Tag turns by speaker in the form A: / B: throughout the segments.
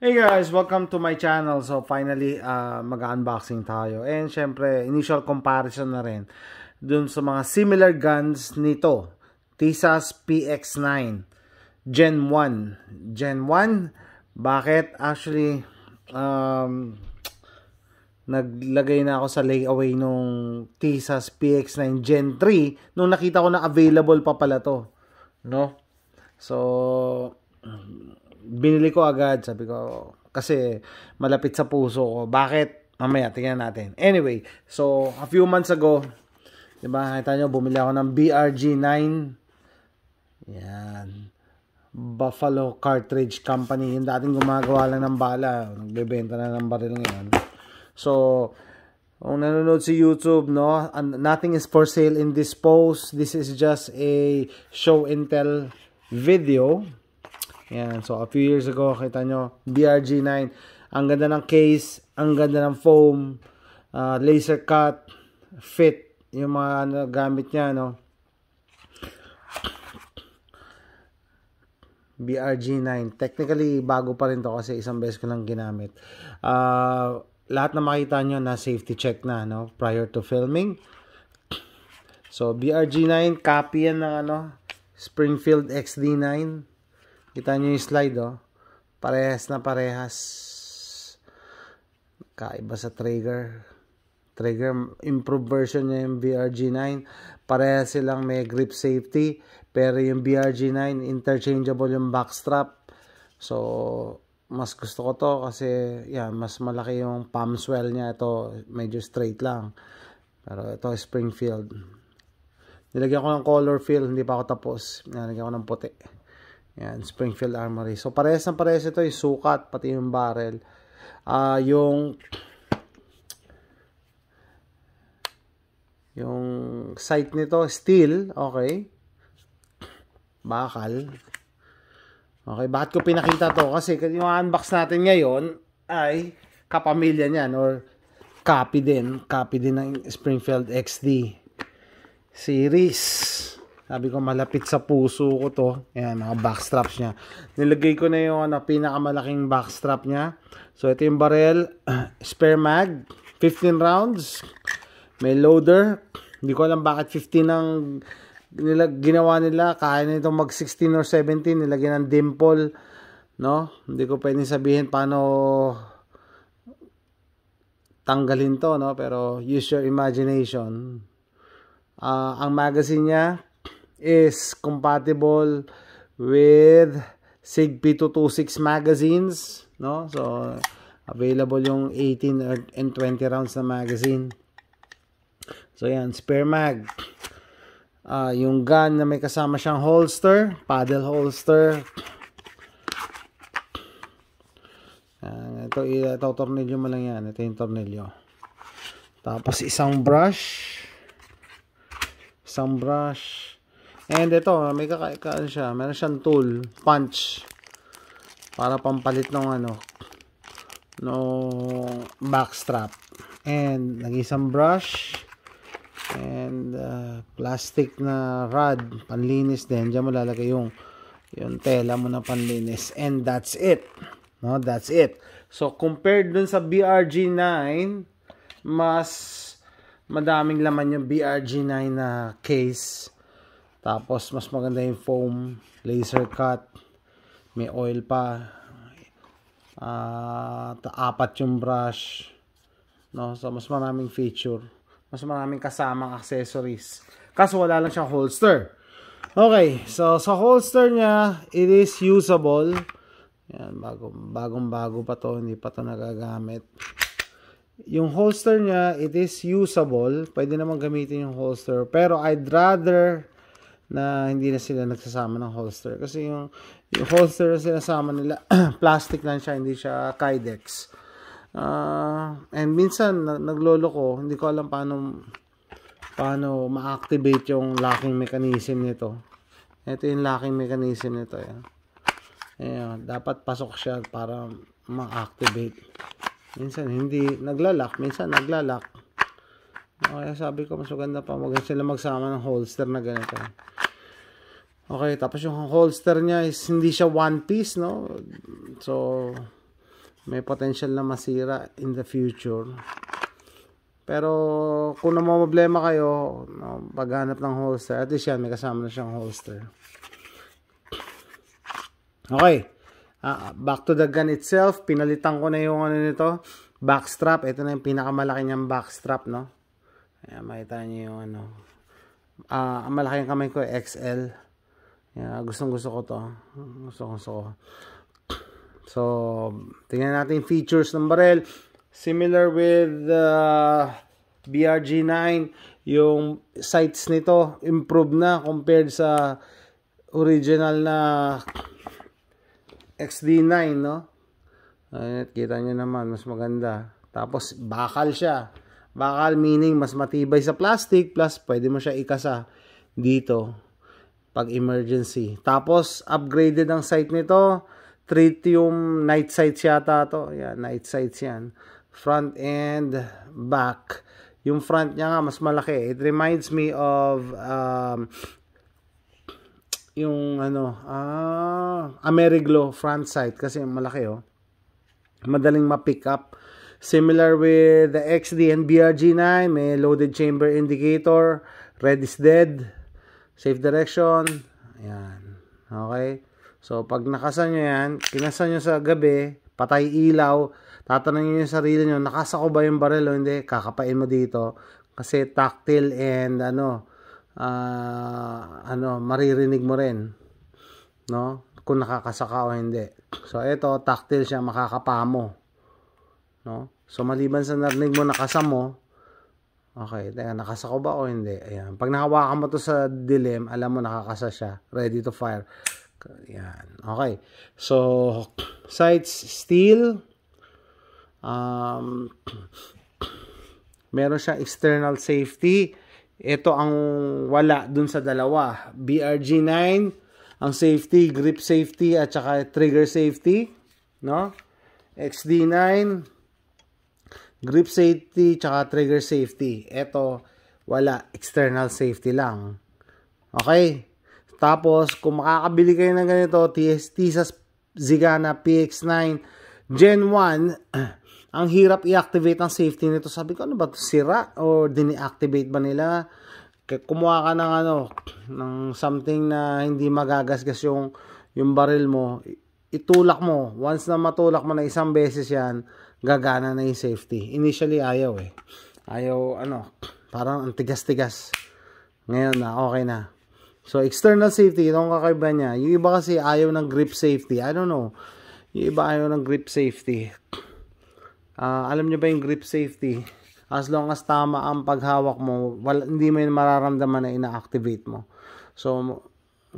A: Hey guys, welcome to my channel. So finally, uh, mag-unboxing tayo. And syempre, initial comparison na rin dun sa mga similar guns nito. Tisas PX9 Gen 1. Gen 1, bakit? Actually, um, naglagay na ako sa layaway nung Tisas PX9 Gen 3 nung nakita ko na available pa pala to. No? So, binili ko agad. Sabi ko, kasi malapit sa puso ko. Bakit? Mamaya, tingnan natin. Anyway, so a few months ago, di ba, nakita nyo, bumili ako ng BRG9. Yan. Buffalo Cartridge Company. Yung dating gumagawa lang ng bala. Nagbebenta na ng baril ngayon. So, kung nanonood si YouTube, no, nothing is for sale in this post. This is just a show and tell video. Yan. So, a few years ago, kita nyo, BRG9. Ang ganda ng case, ang ganda ng foam, uh, laser cut, fit, yung mga ano, gamit niya, no? BRG9. Technically, bago pa rin to kasi isang beses ko lang ginamit. Uh, lahat na makita nyo na safety check na, no? Prior to filming. So, BRG9, copy yan ng ano, Springfield XD9. Kita nyo yung slide, oh. Parehas na parehas. Kaiba sa trigger. Trigger, improved version niya yung BRG9. Parehas silang may grip safety. Pero yung BRG9, interchangeable yung backstrap. So, mas gusto ko to kasi yan, mas malaki yung palm swell niya. Ito, medyo straight lang. Pero ito, Springfield. Nilagyan ko ng color fill. Hindi pa ako tapos. Nilagyan ko ng puti. Yan, Springfield Armory. So, parehas ng parehas ito yung sukat, pati yung barrel. Uh, yung yung sight nito, steel, okay. Bakal. Okay, bakit ko pinakita to? Kasi yung unbox natin ngayon ay kapamilya niyan or copy din. Copy din ng Springfield XD series. Sabi ko malapit sa puso ko to. Ayan, mga backstraps niya. Nilagay ko na yung ano, pinakamalaking backstrap niya. So ito yung barrel, spare mag, 15 rounds. May loader. Hindi ko alam bakit 15 ang nila, ginawa nila. Kaya nito mag 16 or 17. Nilagyan ng dimple. No? Hindi ko pwedeng sabihin paano tanggalin to no pero use your imagination uh, ang magazine niya is compatible with SIG P226 magazines, no? So, available yung 18 and 20 rounds na magazine. So, yan, spare mag. Uh, yung gun na may kasama siyang holster, paddle holster. Yan, ito, ito tornilyo mo lang yan. Ito yung tornilyo. Tapos, isang brush. Isang brush. And ito, ah, may kakaano siya, meron siyang tool, punch. Para pampalit ng ano, no backstrap. And nag-isang brush and uh, plastic na rod, panlinis din. Diyan mo lalagay yung yung tela mo na panlinis. And that's it. No, that's it. So compared dun sa BRG9, mas madaming laman yung BRG9 na case tapos, mas maganda yung foam, laser cut, may oil pa, uh, apat yung brush, no? So, mas maraming feature, mas maraming kasamang accessories. Kaso, wala lang siyang holster. Okay, so sa holster niya, it is usable. Yan, bagong, bagong bago pa to, hindi pa to nagagamit. Yung holster niya, it is usable. Pwede naman gamitin yung holster. Pero I'd rather na hindi na sila nagsasama ng holster. Kasi yung, yung holster na sinasama nila, plastic lang siya, hindi siya Kydex. Uh, and minsan, na, naglolo ko, hindi ko alam paano, paano ma-activate yung locking mechanism nito. Ito yung locking mechanism nito. Ayan. Eh. Ayan, dapat pasok siya para ma-activate. Minsan hindi naglalak, minsan naglalak. Kaya sabi ko, mas maganda pa maganda sila magsama ng holster na ganito. Okay, tapos yung holster niya is hindi siya one piece, no? So, may potential na masira in the future. Pero, kung na problema kayo, no, paghanap ng holster, at least yan, may kasama na siyang holster. Okay. Uh, back to the gun itself. Pinalitan ko na yung ano nito. Backstrap. Ito na yung pinakamalaki niyang backstrap, no? Ayan, makita nyo yung ano. Ah, ang malaking kamay ko, XL. Ayan, gustong gusto ko to. Gusto gusto ko. So, tingnan natin features ng barrel. Similar with uh, ah, BRG9, yung sights nito improved na compared sa original na XD9, no? Ayan, kita nyo naman, mas maganda. Tapos, bakal siya. Bakal meaning mas matibay sa plastic plus pwede mo siya ikasa dito pag emergency. Tapos upgraded ang sight nito. Tritium night sights yata to. Yan, night sights yan. Front and back. Yung front niya nga mas malaki. It reminds me of um, yung ano, ah, Ameriglo front sight kasi malaki oh. Madaling ma-pick up Similar with the XD and BRG9, may loaded chamber indicator, red is dead, safe direction, ayan. Okay? So, pag nakasa nyo yan, kinasa nyo sa gabi, patay ilaw, tatanungin nyo yung sarili nyo, nakasa ko ba yung baril o hindi, kakapain mo dito. Kasi tactile and ano, uh, ano, maririnig mo rin. No? Kung nakakasa ka o hindi. So, ito, tactile siya, makakapa mo. No? So, maliban sa narinig mo, nakasa mo, okay, teka, nakasa ko ba o hindi? Ayan. Pag nakawakan mo to sa dilim, alam mo nakakasa siya. Ready to fire. Ayan. Okay. So, sights steel. Um, meron siyang external safety. Ito ang wala dun sa dalawa. BRG9, ang safety, grip safety, at saka trigger safety. No? XD9, grip safety tsaka trigger safety. Ito, wala. External safety lang. Okay? Tapos, kung makakabili kayo ng ganito, TST sa Zigana PX9 Gen 1, ang hirap i-activate ang safety nito. Sabi ko, ano ba? Sira? O dini-activate ba nila? Kumuha ka ng ano, ng something na hindi magagasgas yung, yung baril mo. Itulak mo. Once na matulak mo na isang beses yan, gagana na yung safety. Initially, ayaw eh. Ayaw, ano, parang ang tigas-tigas. Ngayon na, okay na. So, external safety, itong kakaiba niya. Yung iba kasi ayaw ng grip safety. I don't know. Yung iba ayaw ng grip safety. Uh, alam niyo ba yung grip safety? As long as tama ang paghawak mo, wala, hindi mo yun mararamdaman na ina-activate mo. So,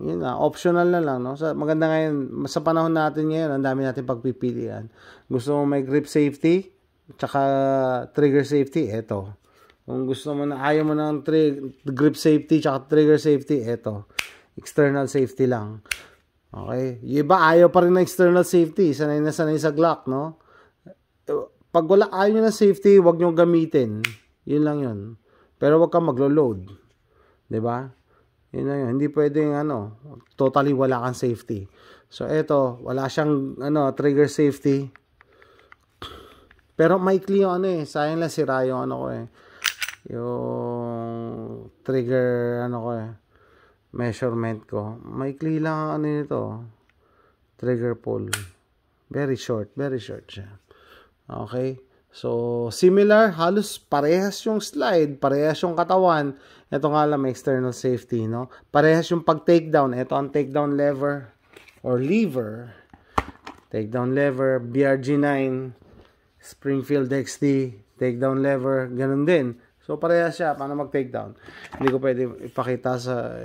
A: yun na, optional na lang, no? Sa, maganda ngayon, sa panahon natin ngayon, ang dami natin pagpipilian. Gusto mo may grip safety, tsaka trigger safety, eto. Kung gusto mo na, ayaw mo ng grip safety, tsaka trigger safety, eto. External safety lang. Okay? Yung iba, ayaw pa rin ng external safety. Sanay na sanay sa Glock, no? Pag wala, ayaw nyo ng safety, huwag nyo gamitin. Yun lang yun. Pero huwag kang maglo-load. ba? Diba? Yun na yun. Hindi pwedeng ano, totally wala kang safety. So eto, wala siyang ano, trigger safety. Pero maikli yung ano eh, sayang lang sira yung ano ko eh. Yung trigger ano ko eh, measurement ko. Maikli lang ano nito. Trigger pull. Very short, very short siya. Okay? So, similar, halos parehas yung slide, parehas yung katawan. Ito nga lang, may external safety, no? Parehas yung pag-takedown. Ito ang takedown lever or lever. Takedown lever, BRG9, Springfield XD, takedown lever, ganun din. So, parehas siya. Paano mag-takedown? Hindi ko pwede ipakita sa...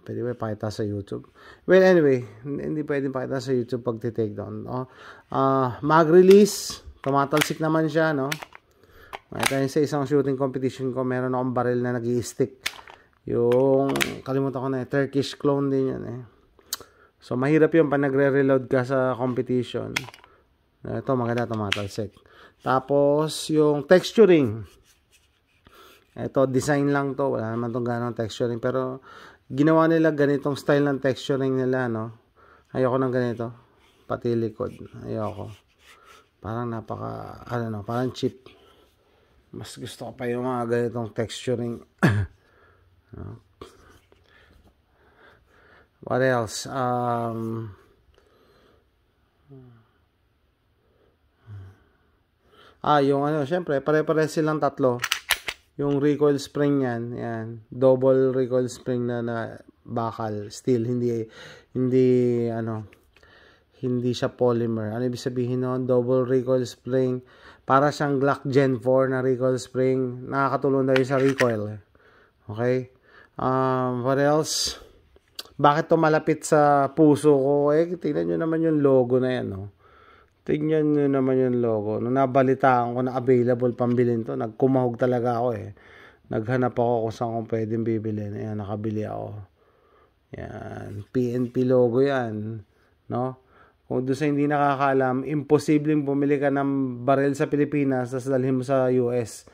A: Pwede ba ipakita sa YouTube? Well, anyway, hindi pwede ipakita sa YouTube pag-takedown. No? Uh, mag-release Tumatalsik naman siya, no? Makita yun sa isang shooting competition ko, meron akong baril na nag stick Yung, kalimutan ko na eh, Turkish clone din yan eh. So, mahirap yung pag nagre-reload ka sa competition. Ito, maganda tumatalsik. Tapos, yung texturing. Ito, design lang to. Wala naman itong ganong texturing. Pero, ginawa nila ganitong style ng texturing nila, no? Ayoko ng ganito. Pati likod. Ayoko parang napaka ano no, parang cheap mas gusto ko pa yung mga ganitong texturing no? what else um ah yung ano syempre pare-pare silang tatlo yung recoil spring yan yan double recoil spring na, na bakal steel hindi hindi ano hindi siya polymer. Ano ibig sabihin noon? Double recoil spring. Para siyang Glock Gen 4 na recoil spring. Nakakatulong na sa recoil. Okay? Um, what else? Bakit to malapit sa puso ko? Eh, tingnan nyo naman yung logo na yan. No? Oh. Tingnan nyo naman yung logo. Nung nabalitaan ko na available pambilin to, nagkumahog talaga ako eh. Naghanap ako kung saan ko pwedeng bibilin. Ayan, nakabili ako. Yan. PNP logo yan. No? Kung doon sa hindi nakakaalam, imposibleng bumili ka ng baril sa Pilipinas tapos dalhin mo sa US.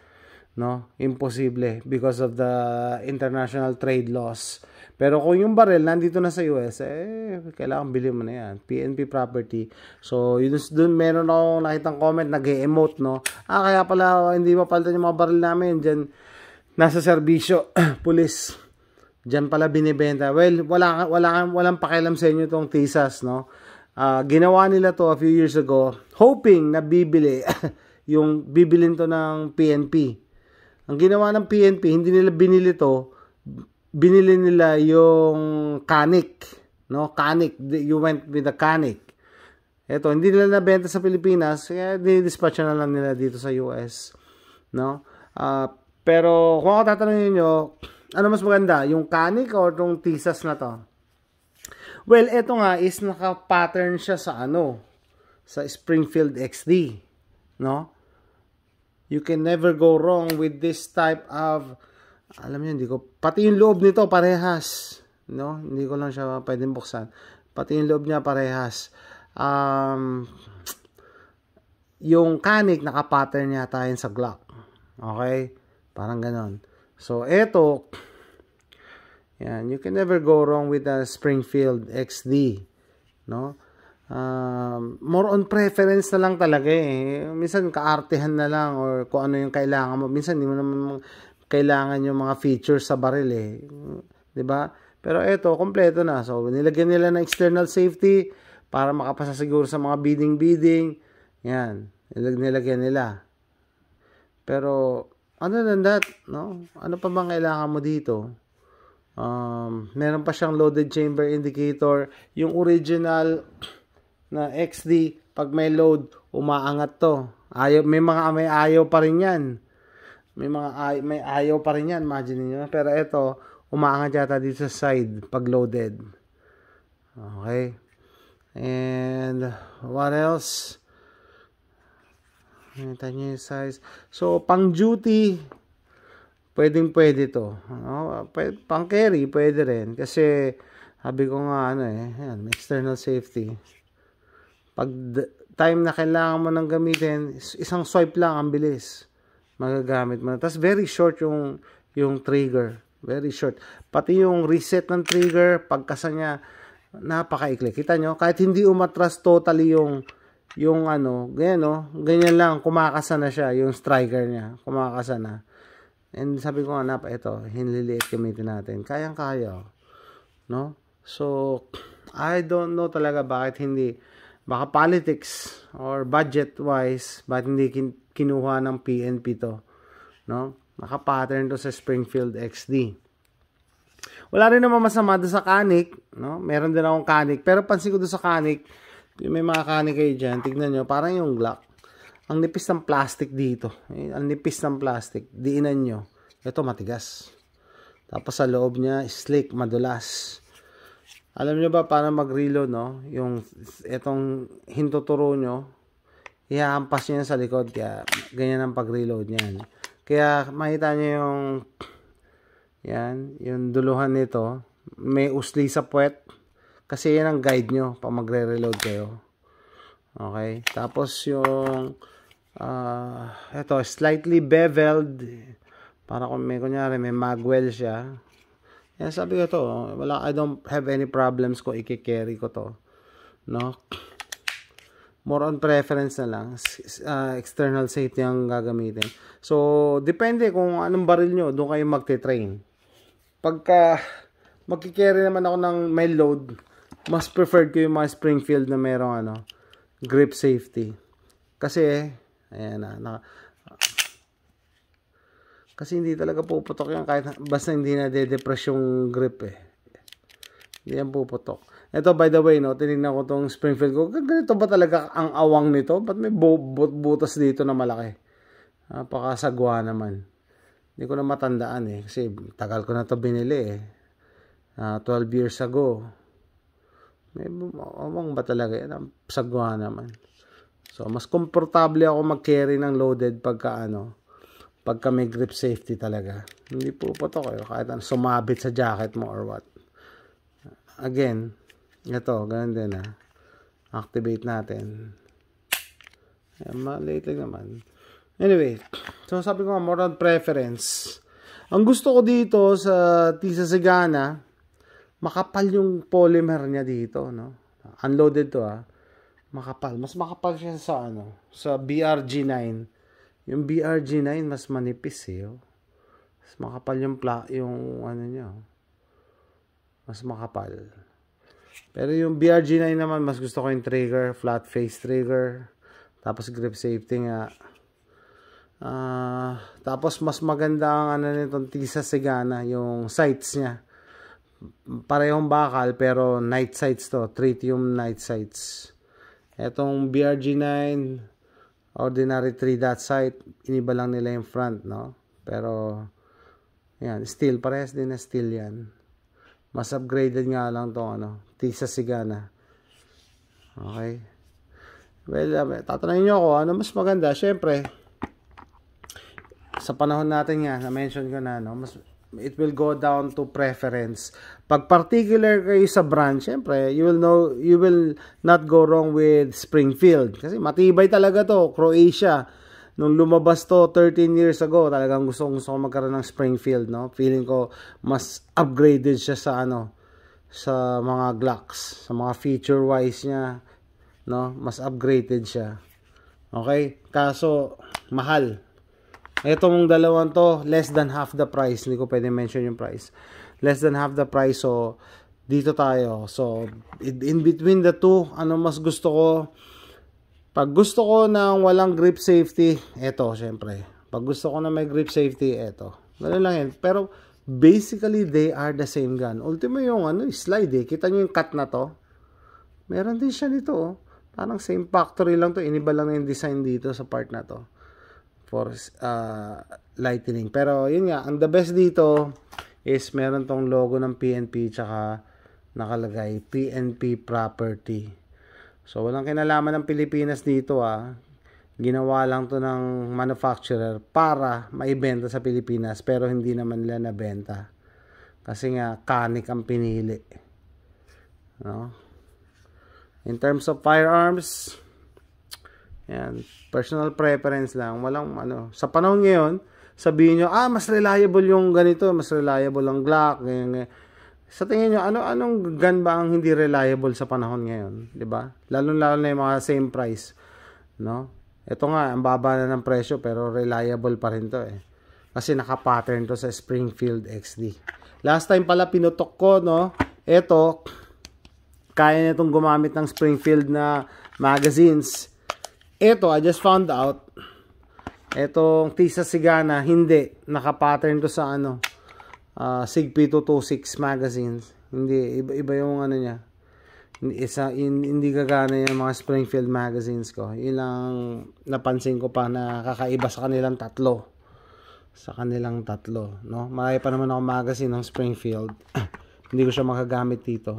A: No? Imposible because of the international trade laws. Pero kung yung baril nandito na sa US, eh, kailangan bilhin mo na yan. PNP property. So, yun, dun meron ako ng comment, nag emote no? Ah, kaya pala, hindi mapalitan yung mga baril namin. Diyan, nasa serbisyo, pulis. Diyan pala binibenta. Well, wala, wala, walang pakialam sa inyo tong tisas, no? uh, ginawa nila to a few years ago hoping na bibili yung bibilin to ng PNP. Ang ginawa ng PNP, hindi nila binili to, binili nila yung Canic, no? Canic, you went with the Canic. Ito, hindi nila nabenta sa Pilipinas, kaya dispatch na lang nila dito sa US, no? Uh, pero kung ako tatanungin niyo, ano mas maganda, yung Canic or yung Tisas na to? Well, eto nga is naka-pattern siya sa ano, sa Springfield XD, no? You can never go wrong with this type of alam niyo, hindi ko pati yung loob nito parehas, no? Hindi ko lang siya pwedeng buksan. Pati yung loob niya parehas. Um yung canic naka-pattern niya tayo sa Glock. Okay? Parang ganon. So, eto, yan, you can never go wrong with a uh, Springfield XD, no? Um, more on preference na lang talaga eh. Minsan kaartehan na lang or kung ano yung kailangan mo. Minsan hindi mo naman kailangan yung mga features sa baril eh. 'Di ba? Pero ito kompleto na. So, nilagyan nila ng external safety para makapasa siguro sa mga bidding-bidding. Yan, nilagyan nila. Pero, ano than that, no? Ano pa bang kailangan mo dito? Um, meron pa siyang loaded chamber indicator. Yung original na XD, pag may load, umaangat to. Ayaw, may mga may ayaw pa rin yan. May mga ay, may ayaw pa rin yan, imagine niyo. Pero ito, umaangat yata dito sa side pag loaded. Okay. And what else? Nakita niyo size. So, pang duty, pwedeng pwede to. Ano, pang carry, pwede rin. Kasi, sabi ko nga, ano eh, yan, external safety. Pag time na kailangan mo nang gamitin, isang swipe lang, ang bilis. Magagamit mo na. Tapos, very short yung, yung trigger. Very short. Pati yung reset ng trigger, pagkasa niya, napakaikli. Kita nyo, kahit hindi umatras totally yung, yung ano, ganyan no, ganyan lang, kumakasa na siya, yung striker niya, kumakasa na. And sabi ko, anak, ito, hinliliit gamitin natin. Kayang-kaya. No? So, I don't know talaga bakit hindi, baka politics or budget-wise, bakit hindi kin kinuha ng PNP to. No? Nakapattern to sa Springfield XD. Wala rin naman masama doon sa kanik. No? Meron din akong kanik. Pero pansin ko doon sa kanik, may mga kanik kayo dyan, tignan nyo, parang yung Glock ang nipis ng plastic dito. Eh, ang nipis ng plastic. Diinan nyo. Ito matigas. Tapos sa loob niya, slick, madulas. Alam nyo ba, para mag magrilo, no? Yung, itong hintuturo nyo, ihahampas nyo sa likod. Kaya, ganyan ang pag-reload niyan. Kaya, makita nyo yung, yan, yung duluhan nito. May usli sa puwet. Kasi yan ang guide nyo pa magre-reload kayo. Okay? Tapos yung uh, ah, ito, slightly beveled. Para kung may, kunyari, may magwell siya. Yan, sabi ko to, wala, I don't have any problems ko i-carry ko to. No? More on preference na lang. Uh, external safety ang gagamitin. So, depende kung anong baril nyo, doon kayo magte-train. Pagka magkikerry naman ako ng may load, mas preferred ko yung mga Springfield na merong ano, grip safety. Kasi, Ayan na. Ah, na kasi hindi talaga puputok yan kahit basta hindi na de-depress yung grip eh. Hindi yan puputok. Ito by the way, no, tinignan ko tong Springfield ko. Ganito ba talaga ang awang nito? Ba't may bu bu butas dito na malaki? Napakasagwa naman. Hindi ko na matandaan eh. Kasi tagal ko na to binili eh. Uh, ah, 12 years ago. May awang ba talaga? Yan? Sagwa naman. So, mas komportable ako mag-carry ng loaded pagka ano, pagka may grip safety talaga. Hindi po po to kayo, eh. kahit ano, sumabit sa jacket mo or what. Again, ito, ganun din ha. Ah. Activate natin. Ayan, maliit lang naman. Anyway, so sabi ko nga, more preference. Ang gusto ko dito sa Tisa Segana, makapal yung polymer niya dito, no? Unloaded to ah makapal. Mas makapal siya sa ano, sa BRG9. Yung BRG9 mas manipis eh. Oh. Mas makapal yung pla yung ano niya. Oh. Mas makapal. Pero yung BRG9 naman mas gusto ko yung trigger, flat face trigger. Tapos grip safety nga. Uh, tapos mas maganda ang ano nitong Tisa Segana yung sights niya parehong bakal pero night sights to tritium night sights Etong BRG9, ordinary 3 dot sight, iniba lang nila yung front, no? Pero, yan, steel, parehas din na steel yan. Mas upgraded nga lang tong ano, Tisa Sigana. Okay. Well, uh, tatanungin nyo ako, ano mas maganda? syempre sa panahon natin nga, na-mention ko na, no, mas it will go down to preference. Pag particular kayo sa brand, syempre, you will know, you will not go wrong with Springfield. Kasi matibay talaga to, Croatia. Nung lumabas to 13 years ago, talagang gusto, gusto ko magkaroon ng Springfield, no? Feeling ko, mas upgraded siya sa ano, sa mga Glocks, sa mga feature-wise niya, no? Mas upgraded siya. Okay? Kaso, mahal mong dalawang to, less than half the price. Hindi ko pwede mention yung price. Less than half the price. So, dito tayo. So, in between the two, ano mas gusto ko? Pag gusto ko ng walang grip safety, eto, syempre. Pag gusto ko na may grip safety, eto. Ganun lang yan. Pero, basically, they are the same gun. Ultimo yung ano, slide eh. Kita nyo yung cut na to. Meron din siya nito oh. Parang same factory lang to. Iniba lang yung design dito sa part na to for uh, lightning. Pero yun nga, ang the best dito is meron tong logo ng PNP tsaka nakalagay PNP property. So walang kinalaman ng Pilipinas dito ah. Ginawa lang to ng manufacturer para maibenta sa Pilipinas pero hindi naman nila nabenta. Kasi nga Kanik ang pinili. No? In terms of firearms, yan, personal preference lang. Walang ano, sa panahon ngayon, sabihin nyo, ah, mas reliable yung ganito, mas reliable ang Glock, ganyan, ganyan. Sa tingin nyo, ano, anong gun ba ang hindi reliable sa panahon ngayon? ba? Diba? Lalo-lalo na yung mga same price. No? Ito nga, ang baba na ng presyo pero reliable pa rin to eh. Kasi nakapattern to sa Springfield XD. Last time pala pinutok ko, no? Ito, kaya nitong gumamit ng Springfield na magazines ito, I just found out, etong Tisa Sigana, hindi, nakapattern to sa ano, uh, SIG P226 magazines. Hindi, iba, iba yung ano niya. Hindi, isa, in, hindi gagana yung mga Springfield magazines ko. Ilang napansin ko pa na kakaiba sa kanilang tatlo. Sa kanilang tatlo, no? Marami pa naman ako magazine ng Springfield. hindi ko siya magagamit dito.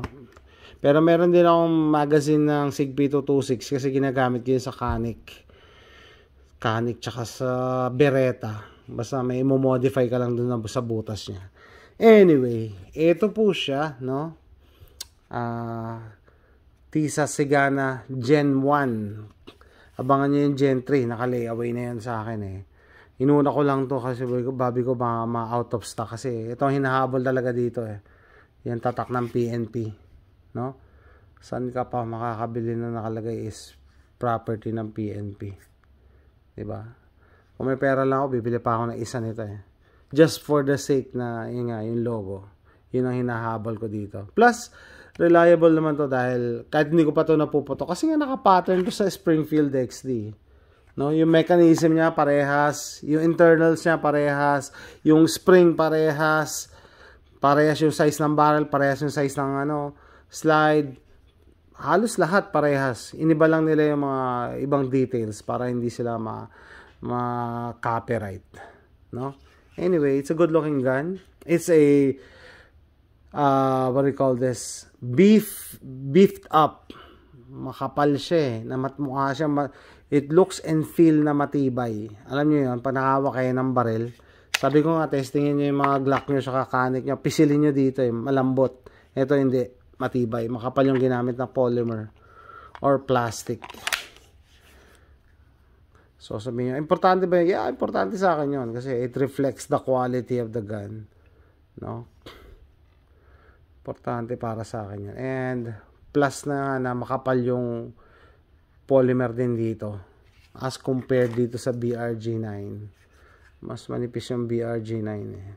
A: Pero meron din akong magazine ng Sigpi 226 kasi ginagamit ko yun sa Canic. Canic tsaka sa Beretta. Basta may modify ka lang dun sa butas niya. Anyway, ito po siya, no? Ah... Uh, Tisa Sigana Gen 1. Abangan niyo yung Gen 3. Naka-layaway na yan sa akin eh. Inuna ko lang to kasi babi ko ma-out ma of stock kasi ito hinahabol talaga dito eh. Yan tatak ng PNP no saan ka pa makakabili na nakalagay is property ng PNP di ba kung may pera lang ako bibili pa ako ng isa nito eh just for the sake na yun nga yung logo yun ang hinahabol ko dito plus reliable naman to dahil kahit hindi ko pa to napuputo kasi nga naka-pattern to sa Springfield XD No, yung mechanism niya parehas, yung internals niya parehas, yung spring parehas, parehas yung size ng barrel, parehas yung size ng ano, slide, halos lahat parehas. Iniba lang nila yung mga ibang details para hindi sila ma ma-copyright, no? Anyway, it's a good looking gun. It's a uh, what do you call this? Beef beefed up. Makapal siya eh. Namatmukha siya. it looks and feel na matibay. Alam niyo 'yon, pag nakahawak kayo ng barrel. sabi ko nga testingin niyo yung mga Glock niyo sa kakanik niyo, pisilin niyo dito eh, malambot. Ito hindi matibay. Makapal yung ginamit na polymer or plastic. So sabihin nyo, importante ba Yeah, importante sa akin 'yon kasi it reflects the quality of the gun. No? Importante para sa akin yun. And plus na na makapal yung polymer din dito as compared dito sa BRG9. Mas manipis yung BRG9 eh.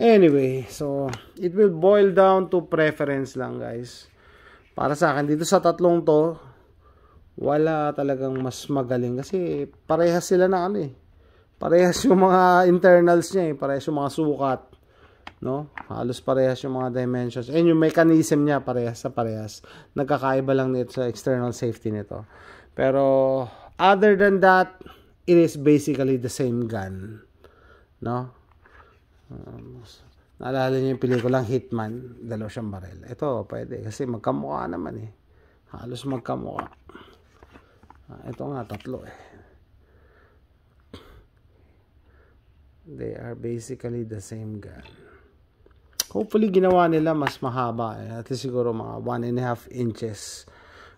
A: Anyway, so it will boil down to preference lang guys. Para sa akin dito sa tatlong to, wala talagang mas magaling kasi parehas sila na ano eh. Parehas yung mga internals niya eh, parehas yung mga sukat, no? Halos parehas yung mga dimensions and yung mechanism niya parehas sa parehas. Nagkakaiba lang nito sa external safety nito. Pero other than that, it is basically the same gun, no? Um, naalala niyo yung pelikulang Hitman, dalaw siyang barel. Ito, pwede. Kasi magkamukha naman eh. Halos magkamukha. Ah, ito nga, tatlo eh. They are basically the same gun. Hopefully, ginawa nila mas mahaba. Eh. At least siguro mga 1 and a half inches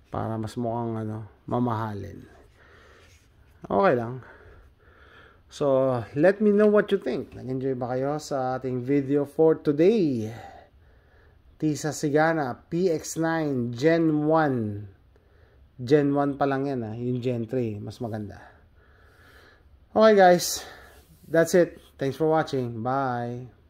A: para mas mukhang ano, mamahalin. Okay lang. So, let me know what you think. Nag-enjoy ba kayo sa ating video for today? Tisa Sigana, PX9, Gen 1. Gen 1 pa lang yan ha, ah. yung Gen 3. Mas maganda. Okay guys, that's it. Thanks for watching. Bye!